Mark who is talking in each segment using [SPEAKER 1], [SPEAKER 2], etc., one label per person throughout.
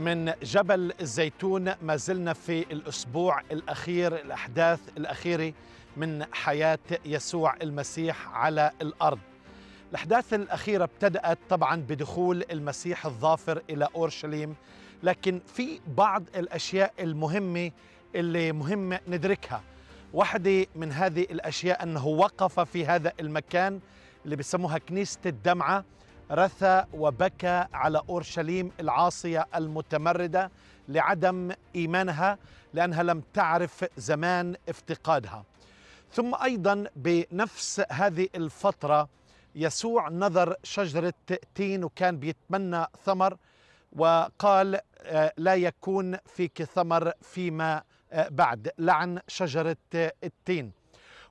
[SPEAKER 1] من جبل الزيتون ما زلنا في الأسبوع الأخير الأحداث الأخيرة من حياة يسوع المسيح على الأرض الأحداث الأخيرة ابتدأت طبعا بدخول المسيح الظافر إلى أورشليم لكن في بعض الأشياء المهمة اللي مهم ندركها واحدة من هذه الأشياء أنه وقف في هذا المكان اللي بسموها كنيسة الدمعة رثى وبكى على اورشليم العاصيه المتمرده لعدم ايمانها لانها لم تعرف زمان افتقادها. ثم ايضا بنفس هذه الفتره يسوع نظر شجره تين وكان بيتمنى ثمر وقال آه، لا يكون فيك ثمر فيما آه، بعد لعن شجره التين.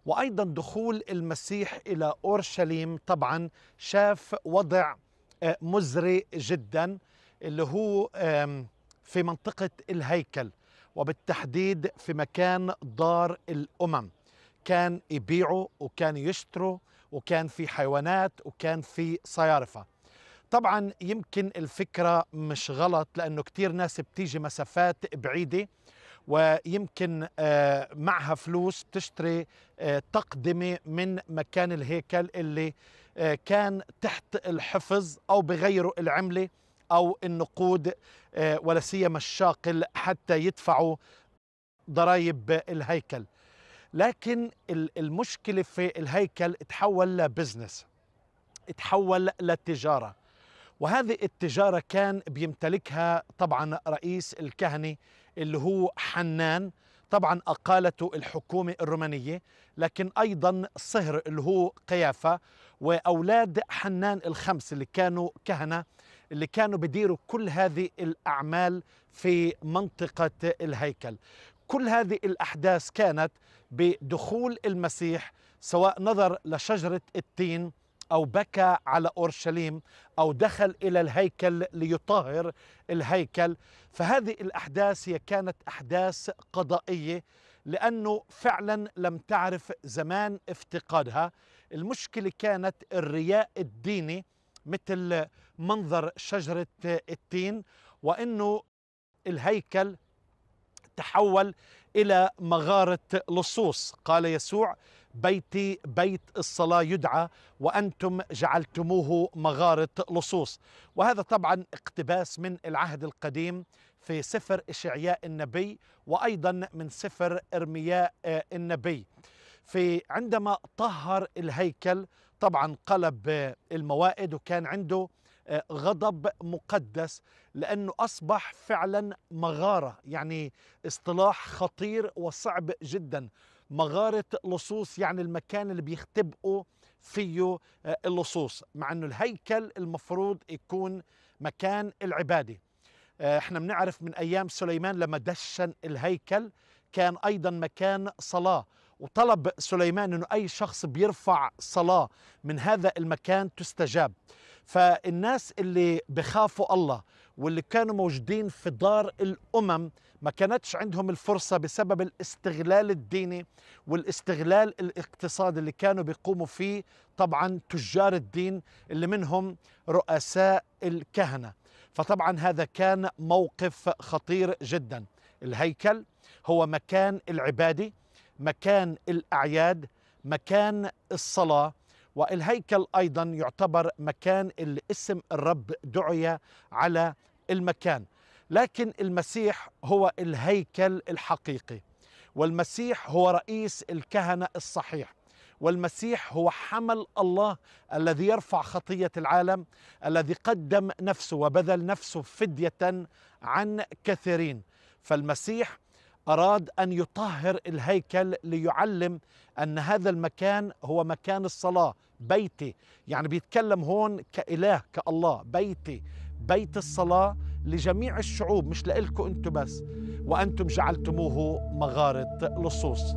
[SPEAKER 1] وايضا دخول المسيح الى اورشليم طبعا شاف وضع آه، مزري جدا اللي هو في منطقه الهيكل وبالتحديد في مكان دار الامم كان يبيعوا وكان يشتروا وكان في حيوانات وكان في صيارفه طبعا يمكن الفكره مش غلط لانه كثير ناس بتيجي مسافات بعيده ويمكن آه، معها فلوس تشتري آه، تقدمة من مكان الهيكل اللي آه، كان تحت الحفظ أو بغيروا العملة أو النقود ولا سيما الشاقل حتى يدفعوا ضرائب الهيكل لكن المشكلة في الهيكل تحول لبزنس تحول لتجارة وهذه التجارة كان بيمتلكها طبعا رئيس الكهنة اللي هو حنان طبعا أقالته الحكومة الرومانية لكن أيضا صهر اللي هو قيافة وأولاد حنان الخمس اللي كانوا كهنة اللي كانوا بديروا كل هذه الأعمال في منطقة الهيكل كل هذه الأحداث كانت بدخول المسيح سواء نظر لشجرة التين أو بكى على أورشليم أو دخل إلى الهيكل ليطهر الهيكل فهذه الأحداث هي كانت أحداث قضائية لأنه فعلا لم تعرف زمان افتقادها المشكلة كانت الرياء الديني مثل منظر شجرة التين وأنه الهيكل تحول إلى مغارة لصوص قال يسوع بيتي بيت الصلاة يدعى وأنتم جعلتموه مغارة لصوص وهذا طبعا اقتباس من العهد القديم في سفر إشعياء النبي وأيضا من سفر إرمياء آه، النبي في عندما طهر الهيكل طبعا قلب الموائد وكان عنده آه، غضب مقدس لانه اصبح فعلا مغاره يعني اصطلاح خطير وصعب جدا مغارة لصوص يعني المكان اللي بيختبئوا فيه آه، اللصوص مع أنه الهيكل المفروض يكون مكان العبادة آه، احنا بنعرف من أيام سليمان لما دشن الهيكل كان أيضا مكان صلاة وطلب سليمان أنه أي شخص بيرفع صلاة من هذا المكان تستجاب فالناس اللي بخافوا الله واللي كانوا موجودين في دار الامم ما كانتش عندهم الفرصه بسبب الاستغلال الديني والاستغلال الاقتصادي اللي كانوا بيقوموا فيه طبعا تجار الدين اللي منهم رؤساء الكهنه فطبعا هذا كان موقف خطير جدا الهيكل هو مكان العباده مكان الاعياد مكان الصلاه والهيكل ايضا يعتبر مكان اللي اسم الرب دعي على المكان لكن المسيح هو الهيكل الحقيقي والمسيح هو رئيس الكهنه الصحيح والمسيح هو حمل الله الذي يرفع خطيه العالم الذي قدم نفسه وبذل نفسه فديه عن كثيرين فالمسيح اراد ان يطهر الهيكل ليعلم ان هذا المكان هو مكان الصلاه بيتي يعني بيتكلم هون كاله كالله بيتي بيت الصلاه لجميع الشعوب مش لإلكم أنتم بس وأنتم جعلتموه مغارة لصوص